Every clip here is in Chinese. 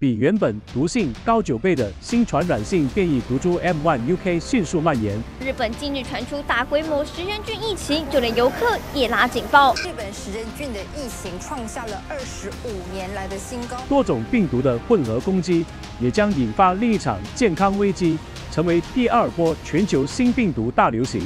比原本毒性高九倍的新传染性变异毒株 M1 UK 迅速蔓延。日本近日传出大规模食人菌疫情，就连游客也拉警报。日本食人菌的疫情创下了二十五年来的新高。多种病毒的混合攻击，也将引发另一场健康危机，成为第二波全球新病毒大流行。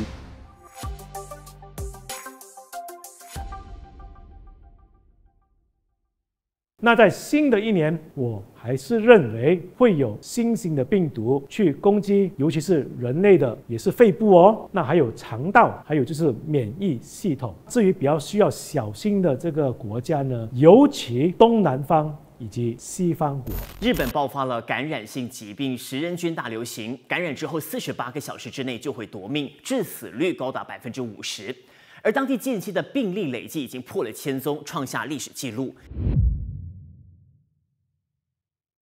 那在新的一年，我还是认为会有新型的病毒去攻击，尤其是人类的，也是肺部哦。那还有肠道，还有就是免疫系统。至于比较需要小心的这个国家呢，尤其东南方以及西方国。日本爆发了感染性疾病食人菌大流行，感染之后四十八个小时之内就会夺命，致死率高达百分之五十，而当地近期的病例累计已经破了千宗，创下历史记录。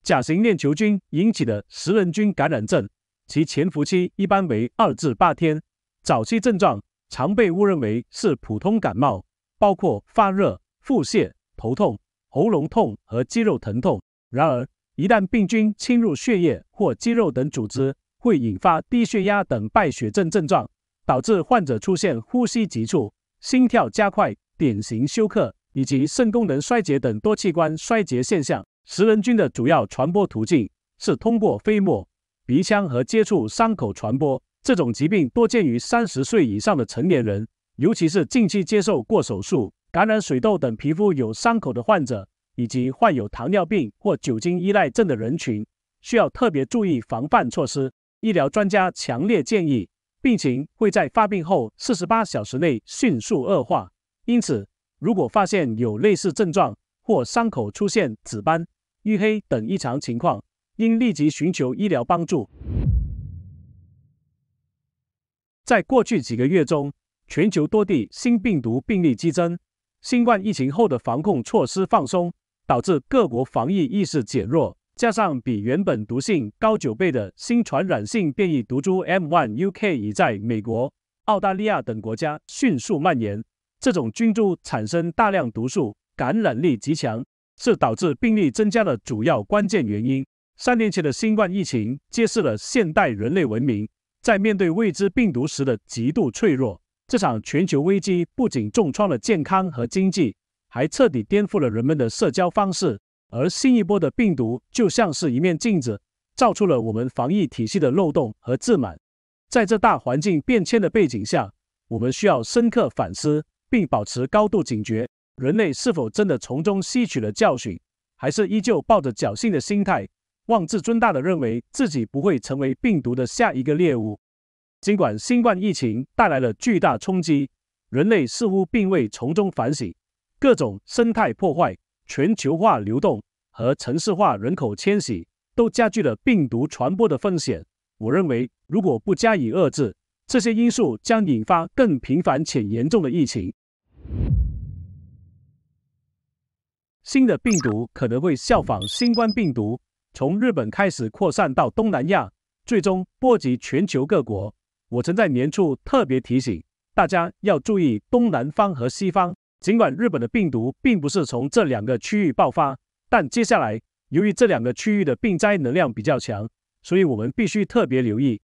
甲型链球菌引起的食人菌感染症，其潜伏期一般为二至八天。早期症状常被误认为是普通感冒，包括发热、腹泻、头痛、喉咙痛和肌肉疼痛。然而，一旦病菌侵入血液或肌肉等组织，会引发低血压等败血症症状，导致患者出现呼吸急促、心跳加快、典型休克以及肾功能衰竭等多器官衰竭现象。食人菌的主要传播途径是通过飞沫、鼻腔和接触伤口传播。这种疾病多见于三十岁以上的成年人，尤其是近期接受过手术、感染水痘等皮肤有伤口的患者，以及患有糖尿病或酒精依赖症的人群，需要特别注意防范措施。医疗专家强烈建议，病情会在发病后四十八小时内迅速恶化，因此如果发现有类似症状或伤口出现紫斑，淤黑等异常情况，应立即寻求医疗帮助。在过去几个月中，全球多地新病毒病例激增，新冠疫情后的防控措施放松，导致各国防疫意识减弱。加上比原本毒性高九倍的新传染性变异毒株 M1 UK 已在美国、澳大利亚等国家迅速蔓延，这种菌株产生大量毒素，感染力极强。是导致病例增加的主要关键原因。三年前的新冠疫情揭示了现代人类文明在面对未知病毒时的极度脆弱。这场全球危机不仅重创了健康和经济，还彻底颠覆了人们的社交方式。而新一波的病毒就像是一面镜子，照出了我们防疫体系的漏洞和自满。在这大环境变迁的背景下，我们需要深刻反思，并保持高度警觉。人类是否真的从中吸取了教训，还是依旧抱着侥幸的心态，妄自尊大的认为自己不会成为病毒的下一个猎物？尽管新冠疫情带来了巨大冲击，人类似乎并未从中反省。各种生态破坏、全球化流动和城市化人口迁徙都加剧了病毒传播的风险。我认为，如果不加以遏制，这些因素将引发更频繁且严重的疫情。新的病毒可能会效仿新冠病毒，从日本开始扩散到东南亚，最终波及全球各国。我曾在年初特别提醒大家要注意东南方和西方。尽管日本的病毒并不是从这两个区域爆发，但接下来由于这两个区域的病灾能量比较强，所以我们必须特别留意。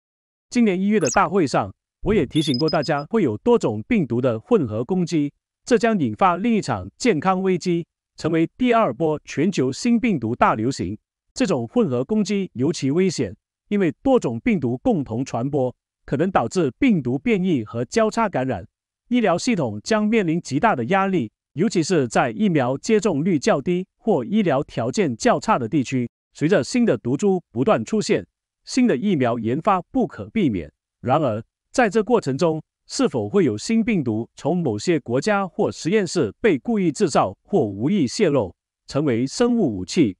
今年一月的大会上，我也提醒过大家会有多种病毒的混合攻击，这将引发另一场健康危机。成为第二波全球新病毒大流行，这种混合攻击尤其危险，因为多种病毒共同传播可能导致病毒变异和交叉感染，医疗系统将面临极大的压力，尤其是在疫苗接种率较低或医疗条件较差的地区。随着新的毒株不断出现，新的疫苗研发不可避免。然而，在这过程中，是否会有新病毒从某些国家或实验室被故意制造或无意泄露，成为生物武器？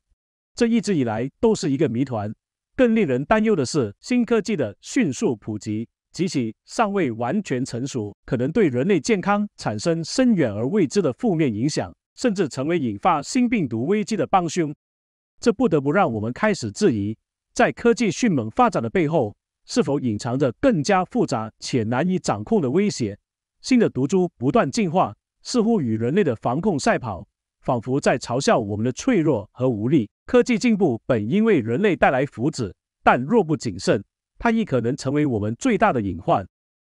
这一直以来都是一个谜团。更令人担忧的是，新科技的迅速普及及其尚未完全成熟，可能对人类健康产生深远而未知的负面影响，甚至成为引发新病毒危机的帮凶。这不得不让我们开始质疑，在科技迅猛发展的背后。是否隐藏着更加复杂且难以掌控的威胁？新的毒株不断进化，似乎与人类的防控赛跑，仿佛在嘲笑我们的脆弱和无力。科技进步本应为人类带来福祉，但若不谨慎，它亦可能成为我们最大的隐患。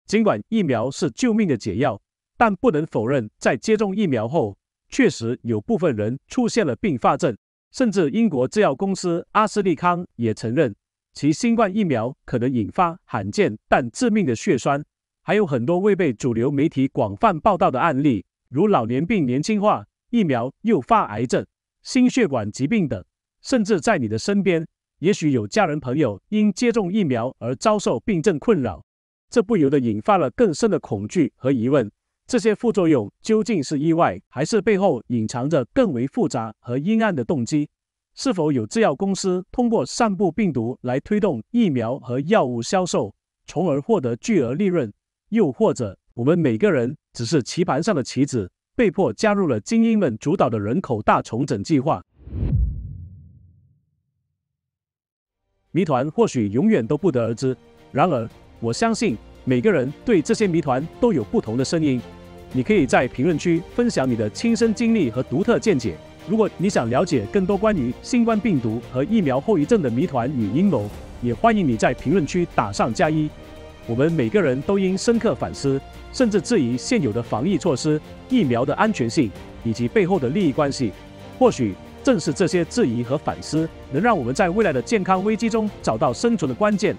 尽管疫苗是救命的解药，但不能否认，在接种疫苗后，确实有部分人出现了并发症，甚至英国制药公司阿斯利康也承认。其新冠疫苗可能引发罕见但致命的血栓，还有很多未被主流媒体广泛报道的案例，如老年病年轻化、疫苗诱发癌症、心血管疾病等。甚至在你的身边，也许有家人朋友因接种疫苗而遭受病症困扰，这不由得引发了更深的恐惧和疑问：这些副作用究竟是意外，还是背后隐藏着更为复杂和阴暗的动机？是否有制药公司通过散布病毒来推动疫苗和药物销售，从而获得巨额利润？又或者，我们每个人只是棋盘上的棋子，被迫加入了精英们主导的人口大重整计划？谜团或许永远都不得而知。然而，我相信每个人对这些谜团都有不同的声音。你可以在评论区分享你的亲身经历和独特见解。如果你想了解更多关于新冠病毒和疫苗后遗症的谜团与阴谋，也欢迎你在评论区打上加一。我们每个人都应深刻反思，甚至质疑现有的防疫措施、疫苗的安全性以及背后的利益关系。或许正是这些质疑和反思，能让我们在未来的健康危机中找到生存的关键。